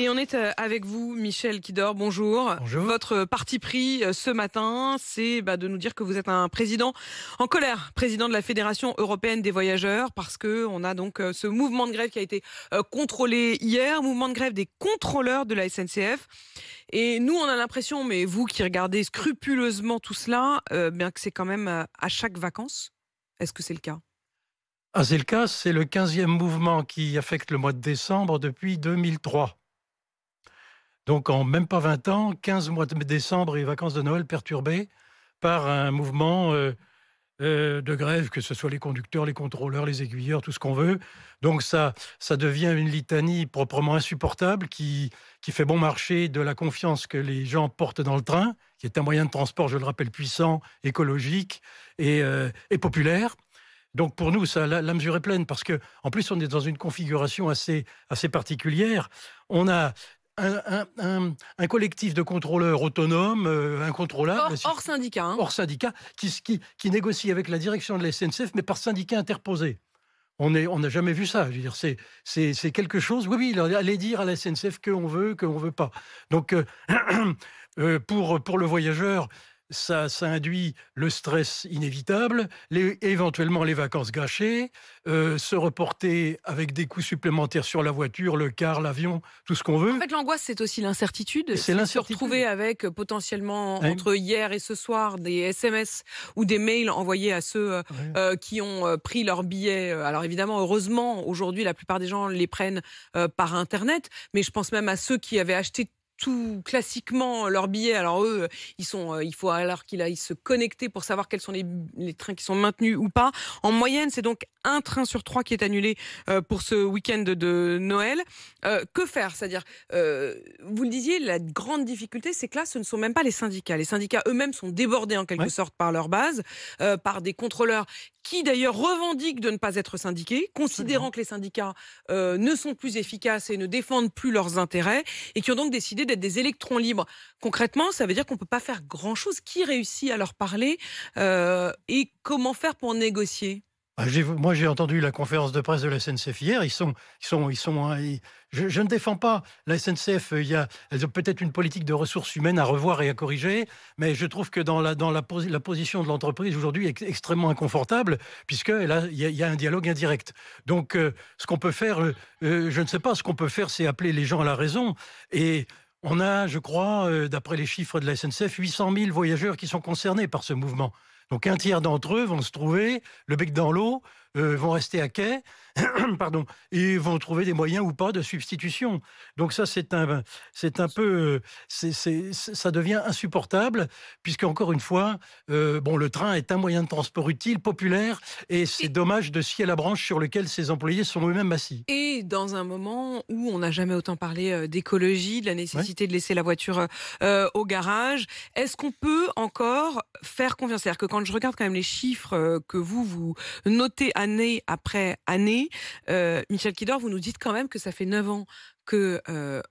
Et on est euh, avec vous, Michel Kidor. Bonjour. Bonjour. Votre parti pris euh, ce matin, c'est bah, de nous dire que vous êtes un président en colère, président de la Fédération européenne des voyageurs, parce que on a donc euh, ce mouvement de grève qui a été contrôlé hier, mouvement de grève des contrôleurs de la SNCF. Et nous, on a l'impression, mais vous qui regardez scrupuleusement tout cela, bien que c'est quand même à chaque vacances. Est-ce que c'est le cas ah, c'est le cas, c'est le 15e mouvement qui affecte le mois de décembre depuis 2003. Donc en même pas 20 ans, 15 mois de décembre et vacances de Noël perturbées par un mouvement euh, euh, de grève, que ce soit les conducteurs, les contrôleurs, les aiguilleurs, tout ce qu'on veut. Donc ça, ça devient une litanie proprement insupportable qui, qui fait bon marché de la confiance que les gens portent dans le train, qui est un moyen de transport, je le rappelle, puissant, écologique et, euh, populaire. Donc pour nous, ça, la, mesure est pleine parce que en plus on est dans une configuration assez assez particulière. On a un, collectif de contrôleurs autonomes, un euh, contrôleur Hors, syndicat. Hein. Hors syndicat, qui, négocie avec la direction de la SNCF, mais par syndicat interposé. On n'a jamais vu ça. c'est, quelque chose. Oui, oui, aller dire à la SNCF qu'on veut, qu'on ne veut pas. Donc, euh, euh, pour le voyageur, ça, induit le stress inévitable, les, éventuellement les vacances gâchées, euh, se reporter avec des coûts supplémentaires sur la voiture, le car, l'avion, tout ce qu'on veut. En fait, l'angoisse, c'est aussi l'incertitude. C'est l'incertitude. Se retrouver avec euh, potentiellement entre hier et ce soir des SMS ou des mails envoyés à ceux euh, qui ont pris leur billet. Alors évidemment, heureusement, aujourd'hui, la plupart des gens les prennent par Internet, mais je pense même à ceux qui avaient acheté tout classiquement euh, leurs billets. Alors eux, euh, ils sont, euh, il faut alors qu'ils aillent se connecter pour savoir quels sont les, trains qui sont maintenus ou pas. En moyenne, c'est donc un train sur trois qui est annulé pour ce week-end de Noël. que faire C'est-à-dire, vous le disiez, la grande difficulté, c'est que là, ce ne sont même pas les syndicats. Les syndicats eux-mêmes sont débordés en quelque sorte par leur base, par des contrôleurs qui d'ailleurs revendiquent de ne pas être syndiqués, considérant que les syndicats euh, ne sont plus efficaces et ne défendent plus leurs intérêts, et qui ont donc décidé d'être des électrons libres. Concrètement, ça veut dire qu'on ne peut pas faire grand-chose. Qui réussit à leur parler euh, et comment faire pour négocier ah, moi, j'ai entendu la conférence de presse de la SNCF hier. Ils sont, ils sont, ils sont. Hein, je, ne défends pas la SNCF. Il y a, elles ont peut-être une politique de ressources humaines à revoir et à corriger, mais je trouve que dans la, dans la, position de l'entreprise aujourd'hui est extrêmement inconfortable, puisque il y, a, un dialogue indirect. Donc, euh, ce qu'on peut faire, euh, euh, je ne sais pas, ce qu'on peut faire, c'est appeler les gens à la raison et on a, je crois, d'après les chiffres de la SNCF, 800 000 voyageurs qui sont concernés par ce mouvement. Donc un tiers d'entre eux vont se trouver le bec dans l'eau, euh, vont rester à quai, pardon, et vont trouver des moyens ou pas de substitution. Donc ça, c'est un, c'est un peu, c'est, ça devient insupportable, puisque encore une fois, euh, bon, le train est un moyen de transport utile, populaire, et c'est dommage de scier la branche sur lequel ces employés sont eux-mêmes assis. Et dans un moment où on n'a jamais autant parlé euh, d'écologie, de la nécessité de laisser la voiture au garage, est-ce qu'on peut encore faire confiance C'est-à-dire que quand je regarde quand même les chiffres euh, que vous, vous notez année après année, euh, Michel Kidor, vous nous dites quand même que ça fait 9 ans que... Euh,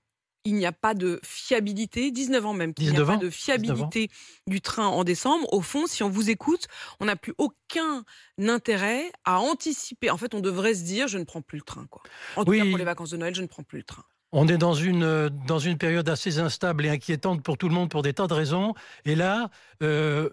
il n'y a pas de fiabilité, 19 ans même, qu'il n'y a pas de fiabilité du train en décembre. Au fond, si on vous écoute, on n'a plus aucun intérêt à anticiper. En fait, on devrait se dire, je ne prends plus le train. Quoi. En tout cas, pour les vacances de Noël, je ne prends plus le train. On est dans une, dans une période assez instable et inquiétante pour tout le monde pour des tas de raisons. Et là, euh,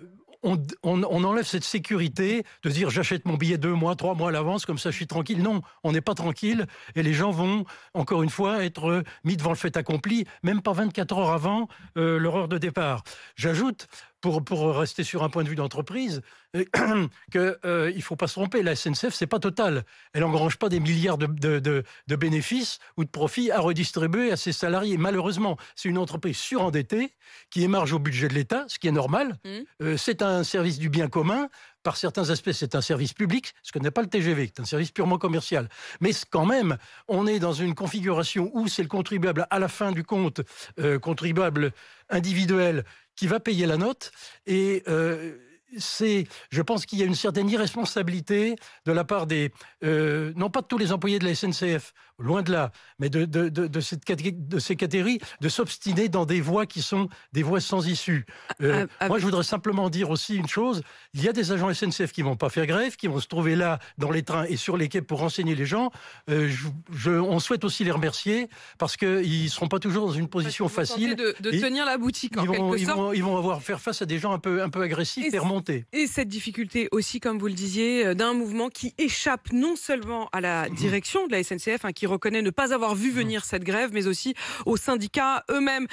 on, enlève cette sécurité de dire j'achète mon billet deux mois, trois mois à l'avance, comme ça je suis tranquille. Non, on n'est pas tranquille et les gens vont, encore une fois, être euh, mis devant le fait accompli, même pas 24 heures avant euh, l'heure de départ. J'ajoute pour, rester sur un point de vue d'entreprise, euh, qu'il euh, ne faut pas se tromper. La SNCF, c'est pas Total. Elle engrange pas des milliards de, bénéfices ou de profits à redistribuer à ses salariés. Malheureusement, c'est une entreprise surendettée qui émarge au budget de l'État, ce qui est normal. Mmh. Euh, c'est un service du bien commun par certains aspects, c'est un service public, ce que n'est pas le TGV, c'est un service purement commercial. Mais quand même, on est dans une configuration où c'est le contribuable, à la fin du compte, contribuable individuel, qui va payer la note. Et euh, c'est, je pense qu'il y a une certaine irresponsabilité de la part des, euh, non pas de tous les employés de la SNCF, loin de là, mais de, de ces catégories, de s'obstiner dans des voies qui sont des voies sans issue. Ah, euh, ah, ah. moi, je voudrais simplement dire aussi une chose, il y a des agents SNCF qui vont pas faire grève, qui vont se trouver là dans les trains et sur les quais pour renseigner les gens. Euh, je, on souhaite aussi les remercier parce qu'ils ne seront pas toujours dans une position facile. De, tenir la boutique, ils vont, avoir à faire face à des gens un peu, un peu agressifs, et cette difficulté aussi, comme vous le disiez, euh, d'un mouvement qui échappe non seulement à la mmh. direction de la SNCF, hein, qui reconnaît ne pas avoir vu mmh. venir cette grève, mais aussi aux syndicats eux-mêmes.